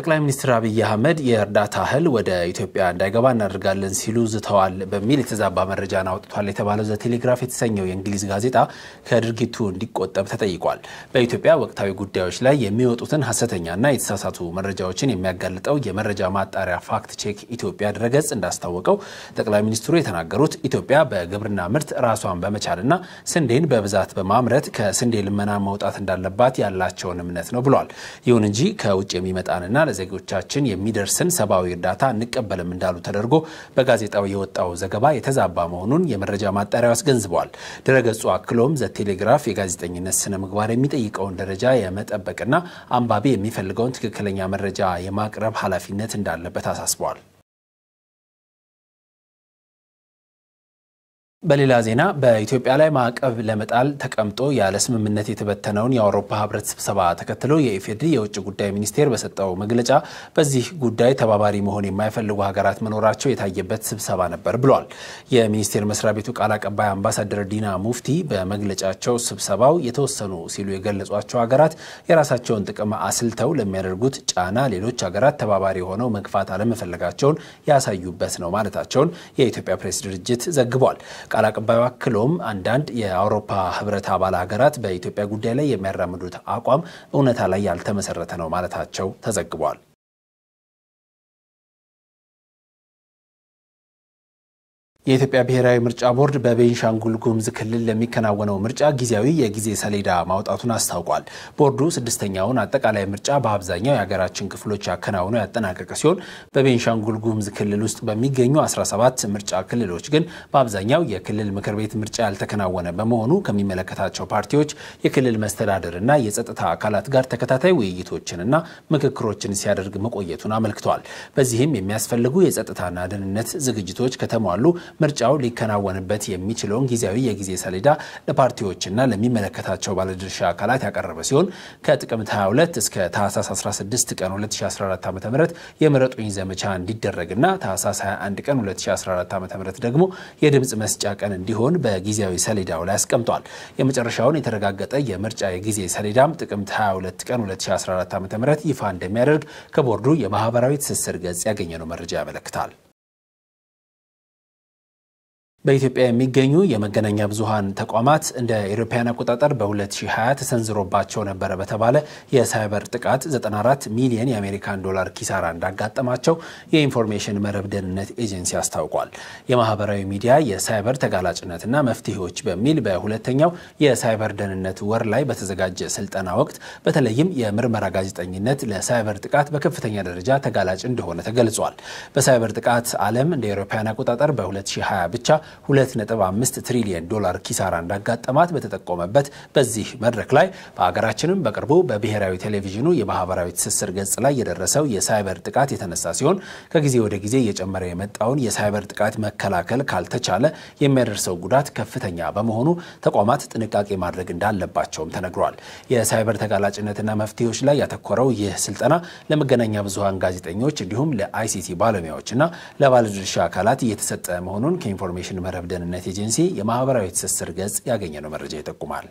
ጠቅላይ ሚኒስትር አብይ አህመድ የእርዳታ እህል ወደ ኢትዮጵያ እንዳይገባ እናደርጋለን ሲሉ ዝተዋል በሚል የተዛባ መረጃን አውጥቷል የተባለው ዘቴሌግራፍ የተሰኘው የእንግሊዝ ጋዜጣ ከድርጊቱ እንዲቆጠብ ተጠይቋል። በኢትዮጵያ ወቅታዊ ጉዳዮች ላይ የሚወጡትን ሀሰተኛና የተሳሳቱ መረጃዎችን የሚያጋልጠው የመረጃ ማጣሪያ ፋክት ቼክ ኢትዮጵያ ድረገጽ እንዳስታወቀው ጠቅላይ ሚኒስትሩ የተናገሩት ኢትዮጵያ በግብርና ምርት ራሷን በመቻልና ስንዴን በብዛት በማምረት ከስንዴ ልመና መውጣት እንዳለባት ያላቸውን እምነት ነው ብሏል። ይሁን እንጂ ከውጭ የሚመጣንና ለዜጎቻችን የሚደርስን ሰብአዊ እርዳታ እንቀበልም እንዳሉ ተደርጎ በጋዜጣው የወጣው ዘገባ የተዛባ መሆኑን የመረጃ ማጣሪያው አስገንዝበዋል። ድረገጹ አክሎም ዘቴሌግራፍ የጋዜጠኝነት ስነ ምግባር የሚጠይቀውን ደረጃ የመጠበቅና አንባቢ የሚፈልገውን ትክክለኛ መረጃ የማቅረብ ኃላፊነት እንዳለበት አሳስበዋል። በሌላ ዜና በኢትዮጵያ ላይ ማዕቀብ ለመጣል ተቀምጦ ያለ ስምምነት የተበተነውን የአውሮፓ ህብረት ስብሰባ ተከትሎ የኢፌድሪ የውጭ ጉዳይ ሚኒስቴር በሰጠው መግለጫ በዚህ ጉዳይ ተባባሪ መሆን የማይፈልጉ ሀገራት መኖራቸው የታየበት ስብሰባ ነበር ብሏል። የሚኒስቴር መስሪያ ቤቱ ቃል አቀባይ አምባሳደር ዲና ሙፍቲ በመግለጫቸው ስብሰባው የተወሰኑ ሲሉ የገለጿቸው ሀገራት የራሳቸውን ጥቅም አስልተው ለሚያደርጉት ጫና ሌሎች ሀገራት ተባባሪ ሆነው መግፋት አለመፈለጋቸውን ያሳዩበት ነው ማለታቸውን የኢትዮጵያ ፕሬስ ድርጅት ዘግቧል። ቃል አቀባዩ አክሎም አንዳንድ የአውሮፓ ህብረት አባል ሀገራት በኢትዮጵያ ጉዳይ ላይ የሚያራምዱት አቋም እውነታ ላይ ያልተመሰረተ ነው ማለታቸው ተዘግቧል። የኢትዮጵያ ብሔራዊ ምርጫ ቦርድ በቤንሻንጉል ጉሙዝ ክልል ለሚከናወነው ምርጫ ጊዜያዊ የጊዜ ሰሌዳ ማውጣቱን አስታውቋል። ቦርዱ ስድስተኛውን አጠቃላይ ምርጫ በአብዛኛው የሀገራችን ክፍሎች ያከናውኖ ያጠናቀቀ ሲሆን በቤንሻንጉል ጉሙዝ ክልል ውስጥ በሚገኙ 17 ምርጫ ክልሎች ግን በአብዛኛው የክልል ምክር ቤት ምርጫ ያልተከናወነ በመሆኑ ከሚመለከታቸው ፓርቲዎች የክልል መስተዳድርና የጸጥታ አካላት ጋር ተከታታይ ውይይቶችንና ምክክሮችን ሲያደርግ መቆየቱን አመልክቷል። በዚህም የሚያስፈልጉ የጸጥታና ደህንነት ዝግጅቶች ከተሟሉ ምርጫው ሊከናወንበት የሚችለውን ጊዜያዊ የጊዜ ሰሌዳ ለፓርቲዎችና ለሚመለከታቸው ባለድርሻ አካላት ያቀረበ ሲሆን ከጥቅምት 22 እስከ ታህሳስ 16 ቀን 2014 ዓ ም የምረጡኝ ዘመቻ እንዲደረግና ታህሳስ 21 ቀን 2014 ዓ ም ደግሞ የድምፅ መስጫ ቀን እንዲሆን በጊዜያዊ ሰሌዳው ላይ አስቀምጧል። የመጨረሻውን የተረጋገጠ የምርጫ የጊዜ ሰሌዳም ጥቅምት 22 ቀን 2014 ዓ ም ይፋ እንደሚያደርግ ከቦርዱ የማህበራዊ ትስስር ገጽ ያገኘነው መረጃ ያመለክታል። በኢትዮጵያ የሚገኙ የመገናኛ ብዙሃን ተቋማት እንደ አውሮፓውያን አቆጣጠር በ2020 ተሰንዝሮባቸው ነበረ በተባለ የሳይበር ጥቃት 94 ሚሊዮን የአሜሪካን ዶላር ኪሳራ እንዳጋጠማቸው የኢንፎርሜሽን መረብ ደህንነት ኤጀንሲ አስታውቋል። የማህበራዊ ሚዲያ የሳይበር ተጋላጭነትና መፍትሄዎች በሚል በሁለተኛው የሳይበር ደህንነት ወር ላይ በተዘጋጀ ስልጠና ወቅት በተለይም የምርመራ ጋዜጠኝነት ለሳይበር ጥቃት በከፍተኛ ደረጃ ተጋላጭ እንደሆነ ተገልጿል። በሳይበር ጥቃት ዓለም እንደ አውሮፓውያን አቆጣጠር በ2020 ብቻ 2.5 ትሪሊየን ዶላር ኪሳራ እንዳጋጠማት በተጠቆመበት በዚህ መድረክ ላይ በሀገራችንም በቅርቡ በብሔራዊ ቴሌቪዥኑ የማህበራዊ ትስስር ገጽ ላይ የደረሰው የሳይበር ጥቃት የተነሳ ሲሆን ከጊዜ ወደ ጊዜ እየጨመረ የመጣውን የሳይበር ጥቃት መከላከል ካልተቻለ የሚያደርሰው ጉዳት ከፍተኛ በመሆኑ ተቋማት ጥንቃቄ ማድረግ እንዳለባቸውም ተነግሯል። የሳይበር ተጋላጭነትና መፍትሄዎች ላይ ያተኮረው ይህ ስልጠና ለመገናኛ ብዙሀን ጋዜጠኞች እንዲሁም ለአይሲቲ ባለሙያዎችና ለባለድርሻ አካላት እየተሰጠ መሆኑን ከኢንፎርሜሽን መረብ ደህንነት ኤጀንሲ የማህበራዊ ትስስር ገጽ ያገኘነው መረጃ ይጠቁማል።